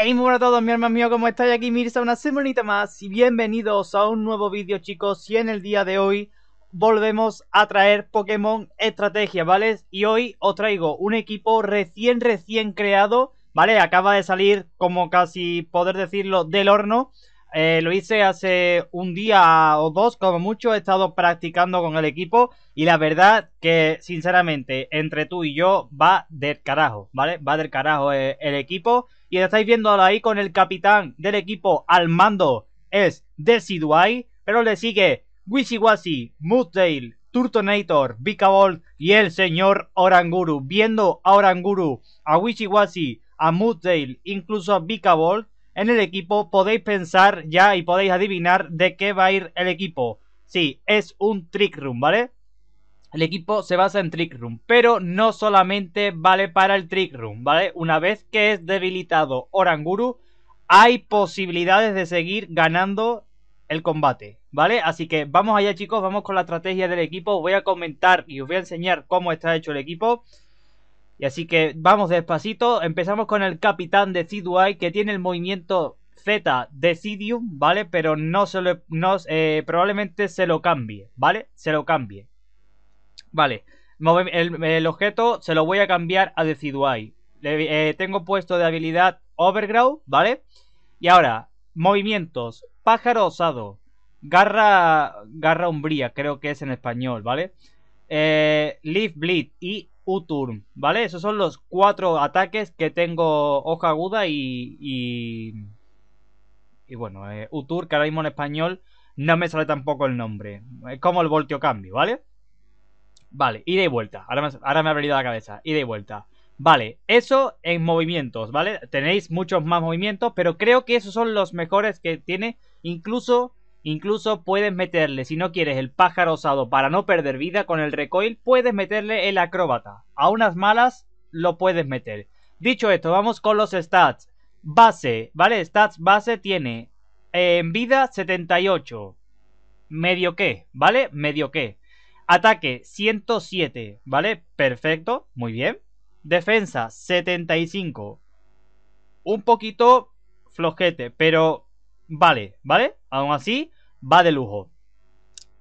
Hey, muy buenas a todos, mi hermano mío, ¿cómo estáis? Aquí Mirza, una semanita más y bienvenidos a un nuevo vídeo, chicos. Y en el día de hoy volvemos a traer Pokémon Estrategia, ¿vale? Y hoy os traigo un equipo recién, recién creado, ¿vale? Acaba de salir, como casi poder decirlo, del horno. Eh, lo hice hace un día o dos, como mucho, he estado practicando con el equipo y la verdad que, sinceramente, entre tú y yo va del carajo, ¿vale? Va del carajo eh, el equipo y estáis viendo ahí con el capitán del equipo al mando, es Desiduai, pero le sigue wishiwasi Moodtail, Turtonator, Bicabolt y el señor Oranguru. Viendo a Oranguru, a wishiwasi a Moodtail, incluso a Bicabolt en el equipo, podéis pensar ya y podéis adivinar de qué va a ir el equipo. Sí, es un Trick Room, ¿vale? El equipo se basa en Trick Room, pero no solamente vale para el Trick Room, ¿vale? Una vez que es debilitado Oranguru, hay posibilidades de seguir ganando el combate, ¿vale? Así que vamos allá chicos, vamos con la estrategia del equipo, voy a comentar y os voy a enseñar cómo está hecho el equipo. Y así que vamos despacito, empezamos con el capitán de Sidway que tiene el movimiento Z de ¿vale? Pero no se lo, eh, probablemente se lo cambie, ¿vale? Se lo cambie. Vale. El, objeto se lo voy a cambiar a deciduay eh, tengo puesto de habilidad Overgrow, ¿vale? Y ahora, movimientos. Pájaro osado. Garra, garra umbría, creo que es en español, ¿vale? Eh, Leaf Bleed y U-Turn, ¿vale? Esos son los cuatro ataques que tengo hoja aguda y... Y, bueno, eh, U-Turn, que ahora mismo en español no me sale tampoco el nombre. Es como el voltio cambio, ¿vale? Vale, ida y vuelta. Ahora me, me ha venido la cabeza. y de vuelta. Vale, eso en movimientos, ¿vale? Tenéis muchos más movimientos, pero creo que esos son los mejores que tiene. Incluso, incluso puedes meterle, si no quieres el pájaro osado para no perder vida con el recoil, puedes meterle el acróbata. A unas malas lo puedes meter. Dicho esto, vamos con los stats. Base, ¿vale? Stats base tiene eh, en vida 78. Medio qué, ¿vale? Medio qué. Ataque 107, ¿vale? Perfecto, muy bien. Defensa 75. Un poquito flojete, pero vale, ¿vale? Aún así, va de lujo.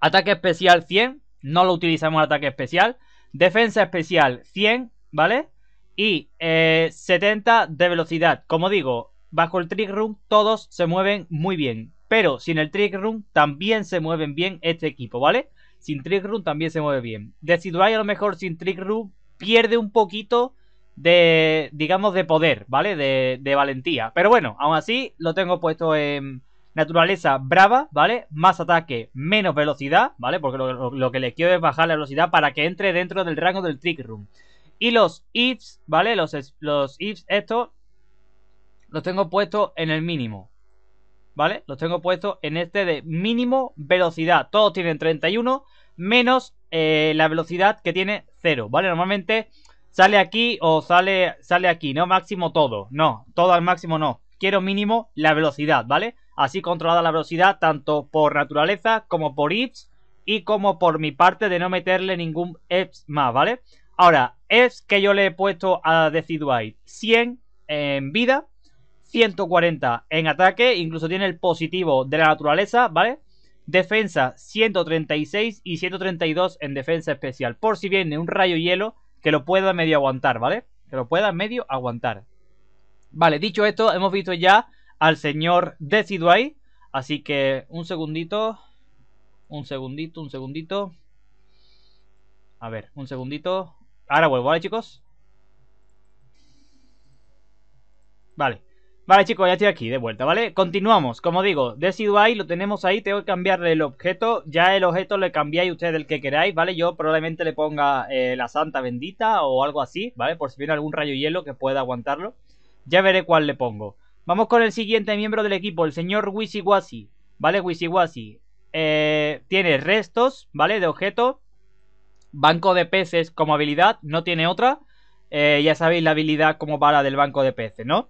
Ataque especial 100, no lo utilizamos ataque especial. Defensa especial 100, ¿vale? Y 70 eh, de velocidad. Como digo, bajo el Trick Room todos se mueven muy bien. Pero sin el Trick Room también se mueven bien este equipo, ¿vale? sin Trick Room también se mueve bien. Decidueye a lo mejor sin Trick Room pierde un poquito de, digamos, de poder, ¿vale? De, valentía. Pero bueno, aún así lo tengo puesto en naturaleza brava, ¿vale? Más ataque, menos velocidad, ¿vale? Porque lo, que le quiero es bajar la velocidad para que entre dentro del rango del Trick Room. Y los ifs, ¿vale? Los, los ifs estos los tengo puestos en el mínimo, ¿vale? Los tengo puestos en este de mínimo velocidad. Todos tienen 31 menos eh, la velocidad que tiene 0, ¿vale? Normalmente sale aquí o sale, sale aquí, ¿no? Máximo todo. No, todo al máximo no. Quiero mínimo la velocidad, ¿vale? Así controlada la velocidad tanto por naturaleza como por ifs y como por mi parte de no meterle ningún ifs más, ¿vale? Ahora, es que yo le he puesto a Decidueye 100 en vida 140 en ataque, incluso tiene el positivo de la naturaleza, ¿vale? Defensa 136 y 132 en defensa especial. Por si viene un rayo hielo que lo pueda medio aguantar, ¿vale? Que lo pueda medio aguantar. Vale, dicho esto, hemos visto ya al señor deciduay Así que un segundito. Un segundito, un segundito. A ver, un segundito. Ahora vuelvo, ¿vale, chicos? Vale. Vale chicos, ya estoy aquí de vuelta, ¿vale? Continuamos, como digo, Decidueye lo tenemos ahí, tengo que cambiarle el objeto, ya el objeto le cambiáis ustedes el que queráis, ¿vale? Yo probablemente le ponga eh, la santa bendita o algo así, ¿vale? Por si viene algún rayo hielo que pueda aguantarlo, ya veré cuál le pongo. Vamos con el siguiente miembro del equipo, el señor Wisiwasi, ¿vale? Wisiwasi eh, tiene restos, ¿vale? De objeto banco de peces como habilidad, no tiene otra, eh, ya sabéis la habilidad como para del banco de peces, ¿no?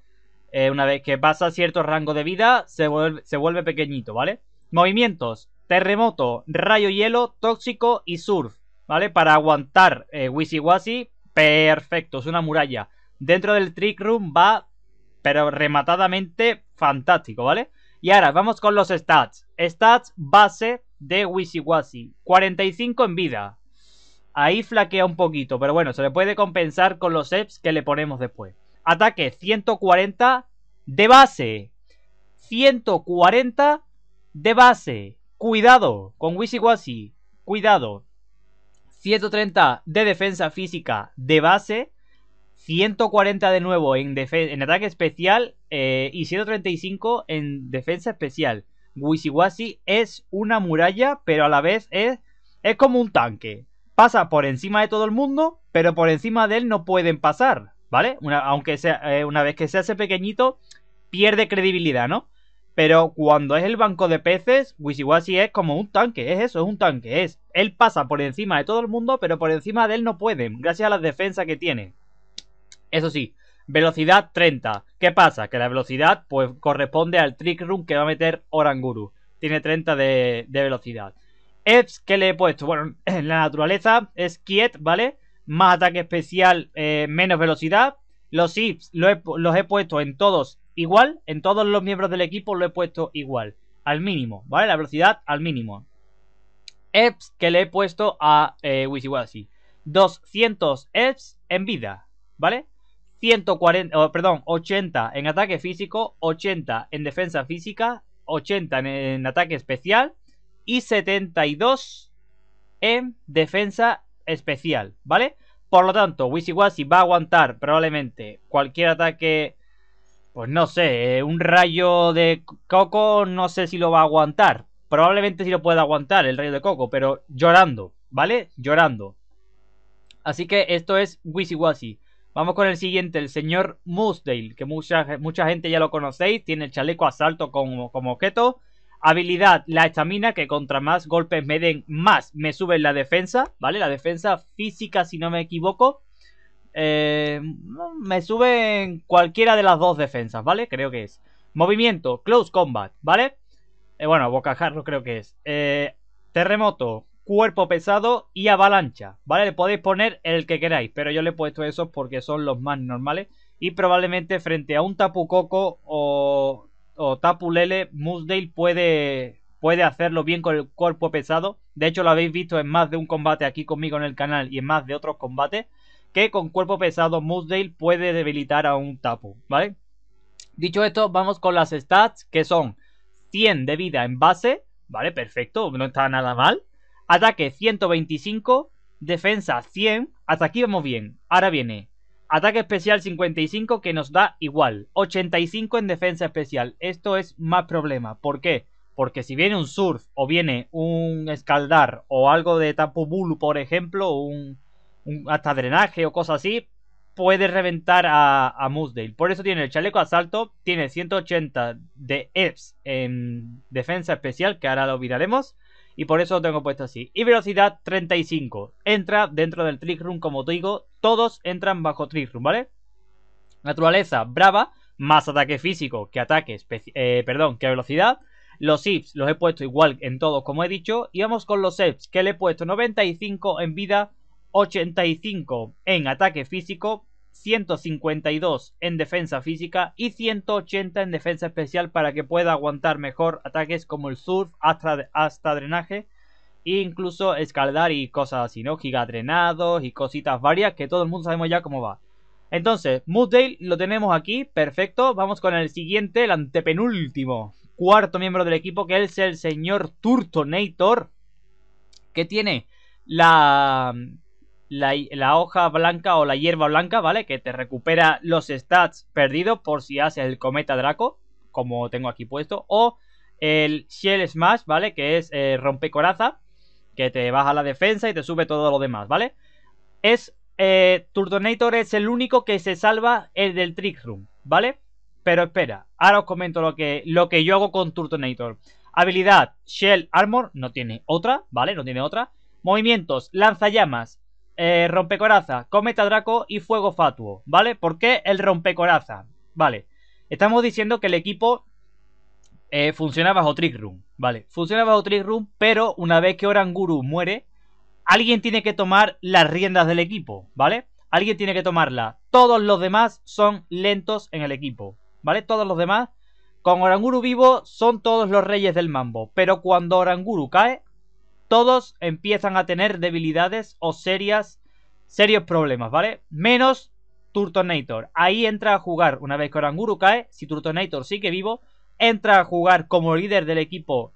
Eh, una vez que pasa cierto rango de vida, se vuelve, pequeñito, ¿vale? Movimientos, terremoto, rayo hielo, tóxico y surf, ¿vale? Para aguantar eh, Wisiwasi, perfecto, es una muralla. Dentro del Trick Room va, pero rematadamente fantástico, ¿vale? Y ahora vamos con los stats. Stats base de Wisiwasi, 45 en vida. Ahí flaquea un poquito, pero bueno, se le puede compensar con los EPS que le ponemos después. Ataque 140 de base. 140 de base. Cuidado con Wishy Cuidado. 130 de defensa física de base. 140 de nuevo en, ataque especial. Eh, y 135 en defensa especial. Wishy es una muralla, pero a la vez es, es como un tanque. Pasa por encima de todo el mundo, pero por encima de él no pueden pasar. ¿vale? aunque sea, eh, una vez que se hace pequeñito, pierde credibilidad, ¿no? Pero cuando es el banco de peces, Wishiwashi es como un tanque, es eso, es un tanque, es. Él pasa por encima de todo el mundo, pero por encima de él no pueden, gracias a las defensas que tiene. Eso sí, velocidad 30. ¿Qué pasa? Que la velocidad pues corresponde al trick room que va a meter Oranguru. Tiene 30 de, velocidad. Eps que le he puesto, bueno, en la naturaleza es quiet ¿vale? más ataque especial, eh, menos velocidad. Los ifs los he puesto en todos igual, en todos los miembros del equipo lo he puesto igual, al mínimo, ¿vale? La velocidad al mínimo. EPS que le he puesto a eh, 200 EPS en vida, ¿vale? 140, perdón, 80 en ataque físico, 80 en defensa física, 80 en, en ataque especial y 72 en defensa especial, ¿vale? Por lo tanto, wishy va a aguantar probablemente cualquier ataque, pues no sé, eh, un rayo de coco, no sé si lo va a aguantar. Probablemente si lo pueda aguantar el rayo de coco, pero llorando, ¿vale? Llorando. Así que esto es wishy Vamos con el siguiente, el señor Musdale, que mucha, mucha gente ya lo conocéis, tiene el chaleco asalto como, como objeto. Habilidad, la estamina, que contra más golpes me den, más me suben la defensa, ¿vale? La defensa física, si no me equivoco. Eh, me suben cualquiera de las dos defensas, ¿vale? Creo que es. Movimiento, close combat, ¿vale? Eh, bueno, bocajarro creo que es. Eh, terremoto, cuerpo pesado y avalancha, ¿vale? Le podéis poner el que queráis, pero yo le he puesto esos porque son los más normales. Y probablemente frente a un tapucoco o o Tapu Lele, Musdale puede, puede hacerlo bien con el cuerpo pesado. De hecho, lo habéis visto en más de un combate aquí conmigo en el canal y en más de otros combates. Que con cuerpo pesado Musdale puede debilitar a un Tapu, ¿vale? Dicho esto, vamos con las stats que son 100 de vida en base, ¿vale? Perfecto, no está nada mal. Ataque 125, defensa 100, hasta aquí vamos bien. Ahora viene Ataque especial 55 que nos da igual. 85 en defensa especial. Esto es más problema. ¿Por qué? Porque si viene un surf o viene un escaldar o algo de tapu bulu, por ejemplo, un, un, hasta drenaje o cosas así, puede reventar a, a Musdale. Por eso tiene el chaleco asalto, tiene 180 de EPS en defensa especial, que ahora lo miraremos y por eso lo tengo puesto así. Y velocidad 35. Entra dentro del Trick Room, como te digo, todos entran bajo Trick Room, ¿vale? Naturaleza, brava, más ataque físico que ataque, eh, perdón, que velocidad. Los sips los he puesto igual en todos, como he dicho. Y vamos con los sips, que le he puesto 95 en vida, 85 en ataque físico, 152 en defensa física y 180 en defensa especial para que pueda aguantar mejor ataques como el surf hasta, hasta drenaje e incluso escaldar y cosas así, ¿no? Gigadrenados y cositas varias que todo el mundo sabemos ya cómo va. Entonces, Mooddale lo tenemos aquí, perfecto. Vamos con el siguiente, el antepenúltimo, cuarto miembro del equipo, que es el señor Turtonator, que tiene la la, hoja blanca o la hierba blanca, ¿vale? Que te recupera los stats perdidos por si haces el cometa Draco, como tengo aquí puesto. O el Shell Smash, ¿vale? Que es eh, rompecoraza, que te baja la defensa y te sube todo lo demás, ¿vale? Es... Eh, Turtonator es el único que se salva el del Trick Room, ¿vale? Pero espera, ahora os comento lo que, lo que yo hago con Turtonator. Habilidad, Shell Armor, no tiene otra, ¿vale? No tiene otra. Movimientos, lanzallamas, eh, rompecoraza, cometa Draco y fuego fatuo, ¿vale? ¿Por qué el rompecoraza? Vale, estamos diciendo que el equipo eh, funciona bajo Trick Room, ¿vale? Funciona bajo Trick Room, pero una vez que Oranguru muere, alguien tiene que tomar las riendas del equipo, ¿vale? Alguien tiene que tomarla. Todos los demás son lentos en el equipo, ¿vale? Todos los demás, con Oranguru vivo, son todos los reyes del mambo. Pero cuando Oranguru cae, todos empiezan a tener debilidades o serias, serios problemas, ¿vale? Menos Turtonator. Ahí entra a jugar, una vez que Oranguru cae, si Turtonator sigue vivo, entra a jugar como líder del equipo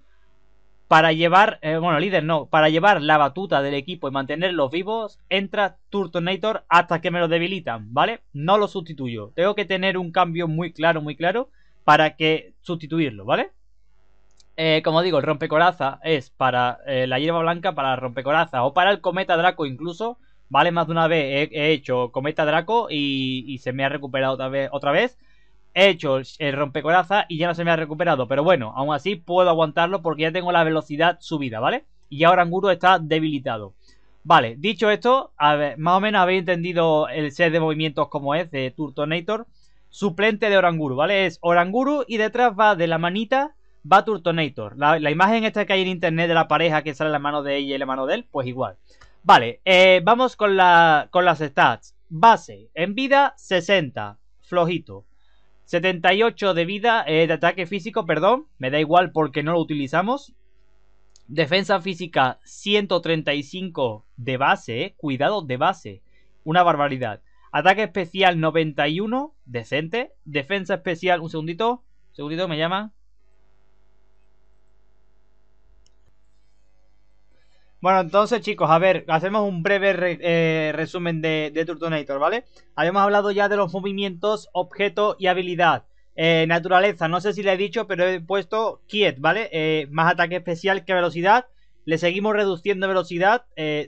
para llevar, eh, bueno, líder no, para llevar la batuta del equipo y mantenerlos vivos, entra Turtonator hasta que me lo debilitan, ¿vale? No lo sustituyo. Tengo que tener un cambio muy claro, muy claro, para que sustituirlo, ¿vale? Eh, como digo, el rompecoraza es para eh, la hierba blanca, para el rompecoraza o para el cometa Draco incluso. Vale, más de una vez he, hecho cometa Draco y, se me ha recuperado otra vez, He hecho el, rompecoraza y ya no se me ha recuperado. Pero bueno, aún así puedo aguantarlo porque ya tengo la velocidad subida, ¿vale? Y ahora Oranguru está debilitado. Vale, dicho esto, a ver, más o menos habéis entendido el set de movimientos como es de Turtonator. Suplente de Oranguru, ¿vale? Es Oranguru y detrás va de la manita Baturtonator. La, la imagen esta que hay en internet de la pareja que sale la mano de ella y la mano de él, pues igual. Vale, eh, vamos con, la, con las stats. Base, en vida 60, flojito. 78 de vida, eh, de ataque físico, perdón. Me da igual porque no lo utilizamos. Defensa física 135 de base, eh, cuidado de base. Una barbaridad. Ataque especial 91, decente. Defensa especial, un segundito. Un segundito, me llama. Bueno, entonces chicos, a ver, hacemos un breve eh, resumen de, Turtonator, ¿vale? Habíamos hablado ya de los movimientos, objeto y habilidad. Eh, naturaleza, no sé si le he dicho, pero he puesto Kiet, ¿vale? Eh, más ataque especial que velocidad. Le seguimos reduciendo velocidad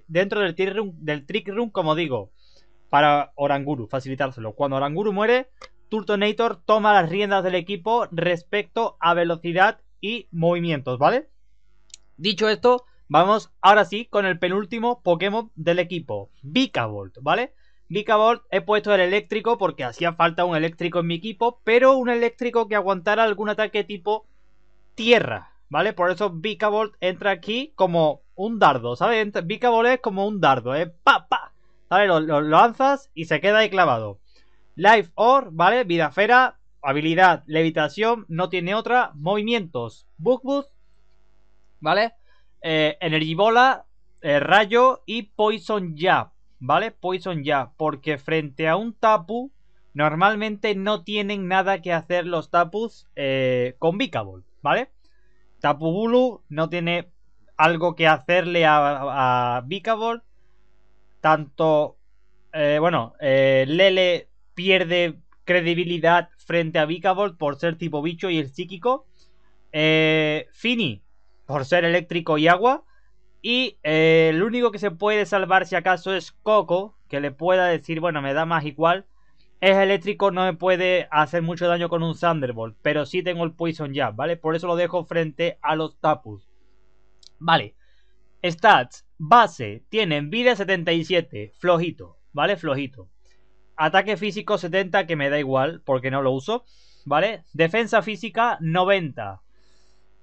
dentro del, del Trick Room, como digo, para Oranguru, facilitárselo. Cuando Oranguru muere, Turtonator toma las riendas del equipo respecto a velocidad y movimientos, ¿vale? Dicho esto, Vamos ahora sí con el penúltimo Pokémon del equipo, Vikavolt, ¿vale? Vikavolt he puesto el eléctrico porque hacía falta un eléctrico en mi equipo, pero un eléctrico que aguantara algún ataque tipo tierra, ¿vale? Por eso Vikavolt entra aquí como un dardo, ¿sabes? Vikavolt es como un dardo, ¿eh? ¡Pa, pa! ¿Vale? Lo, lanzas y se queda ahí clavado. Life Orb, ¿vale? vida Fera. habilidad, levitación, no tiene otra, movimientos, Bug ¿Vale? ¿vale? eh, Energy Bola, eh, Rayo y Poison Jab, ¿vale? Poison Jab, porque frente a un Tapu normalmente no tienen nada que hacer los Tapus eh, con Bicabol, ¿vale? Tapu Bulu no tiene algo que hacerle a, a tanto, eh, bueno, Lele pierde credibilidad frente a Bicabol por ser tipo bicho y el psíquico. Fini por ser eléctrico y agua. Y eh, el único que se puede salvar si acaso es Coco, que le pueda decir, bueno, me da más igual. Es eléctrico, no me puede hacer mucho daño con un Thunderbolt, pero sí tengo el Poison Jab, ¿vale? Por eso lo dejo frente a los Tapus. Vale. Stats. Base. Tiene vida 77. Flojito, ¿vale? Flojito. Ataque físico 70 que me da igual porque no lo uso, ¿vale? Defensa física 90.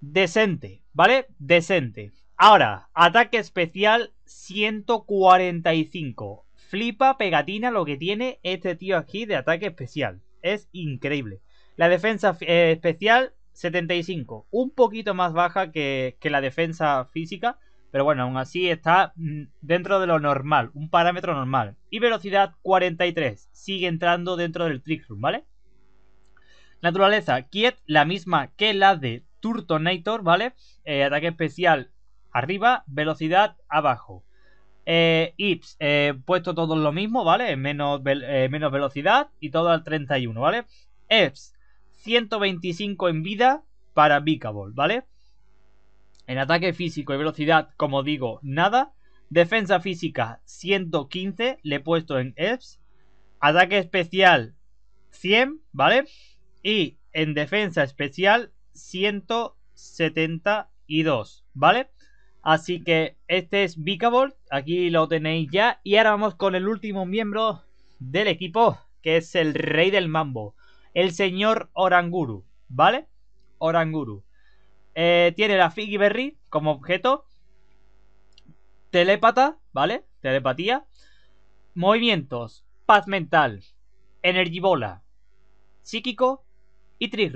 Decente, ¿vale? Decente. Ahora, ataque especial 145. Flipa, pegatina lo que tiene este tío aquí de ataque especial. Es increíble. La defensa eh, especial 75. Un poquito más baja que, que la defensa física. Pero bueno, aún así está mm, dentro de lo normal, un parámetro normal. Y velocidad 43, sigue entrando dentro del Trick Room, ¿vale? Naturaleza, quiet, la misma que la de Turtonator, ¿vale? Eh, ataque especial arriba, velocidad abajo. Eh, Ips, eh, puesto todo lo mismo, ¿vale? Menos, eh, menos velocidad y todo al 31, ¿vale? Eps, 125 en vida para Bicabol, ¿vale? En ataque físico y velocidad, como digo, nada. Defensa física, 115, le he puesto en Eps. Ataque especial, 100, ¿vale? Y en defensa especial, 172, ¿vale? Así que este es Vicabolt, aquí lo tenéis ya. Y ahora vamos con el último miembro del equipo, que es el rey del mambo, el señor Oranguru, ¿vale? Oranguru. Eh, tiene la Figgy Berry como objeto. Telépata, ¿vale? Telepatía. Movimientos. Paz mental. Energibola Psíquico. Y Trick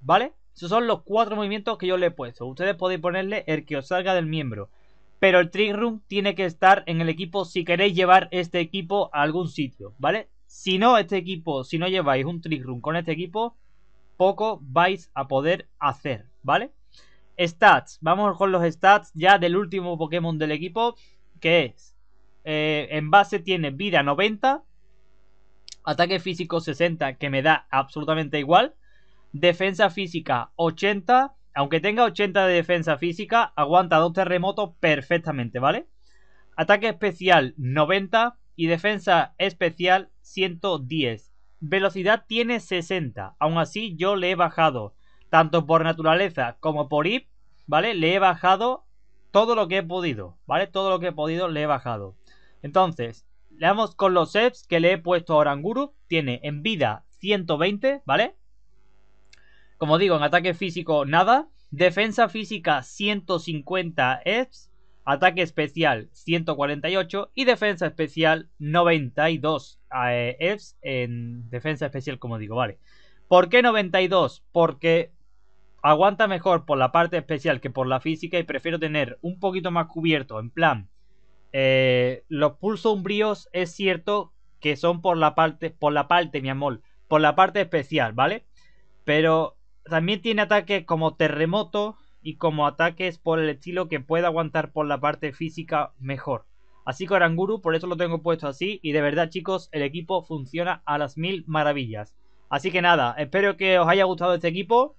¿vale? Esos son los cuatro movimientos que yo le he puesto. Ustedes podéis ponerle el que os salga del miembro. Pero el Trick Room tiene que estar en el equipo si queréis llevar este equipo a algún sitio, ¿vale? Si no, este equipo, si no lleváis un Trick Room con este equipo, poco vais a poder hacer, ¿vale? Stats. Vamos con los stats ya del último Pokémon del equipo, que es... Eh, en base tiene vida 90, ataque físico 60, que me da absolutamente igual defensa física 80. Aunque tenga 80 de defensa física, aguanta dos terremotos perfectamente, ¿vale? Ataque especial 90 y defensa especial 110. Velocidad tiene 60. Aún así yo le he bajado, tanto por naturaleza como por IP, ¿vale? Le he bajado todo lo que he podido, ¿vale? Todo lo que he podido le he bajado. Entonces, le damos con los EPs que le he puesto a Oranguru. Tiene en vida 120, ¿vale? Como digo, en ataque físico nada. Defensa física 150 EPS. Ataque especial 148 y defensa especial 92 EPS en defensa especial, como digo, vale. ¿Por qué 92? Porque aguanta mejor por la parte especial que por la física y prefiero tener un poquito más cubierto. En plan, eh, los pulso umbríos es cierto que son por la parte, por la parte, mi amor, por la parte especial, ¿vale? Pero también tiene ataques como terremoto y como ataques por el estilo que pueda aguantar por la parte física mejor. Así que Oranguru, por eso lo tengo puesto así. Y de verdad, chicos, el equipo funciona a las mil maravillas. Así que nada, espero que os haya gustado este equipo.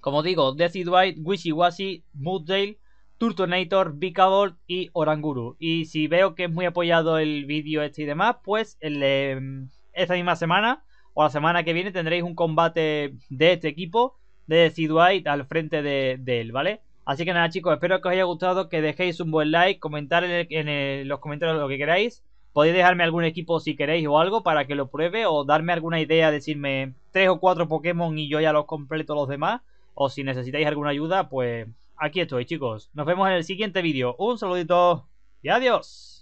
Como digo, Death White, Wishy Washy, Mooddale, Turtonator, Bicabolt y Oranguru. Y si veo que es muy apoyado el vídeo este y demás, pues em, esta misma semana o la semana que viene tendréis un combate de este equipo, de Sidwhite al frente de, él, ¿vale? Así que nada chicos, espero que os haya gustado, que dejéis un buen like, comentar en, los comentarios lo que queráis. Podéis dejarme algún equipo si queréis o algo para que lo pruebe o darme alguna idea, decirme tres o cuatro Pokémon y yo ya los completo los demás. O si necesitáis alguna ayuda, pues aquí estoy chicos. Nos vemos en el siguiente vídeo. Un saludito y adiós.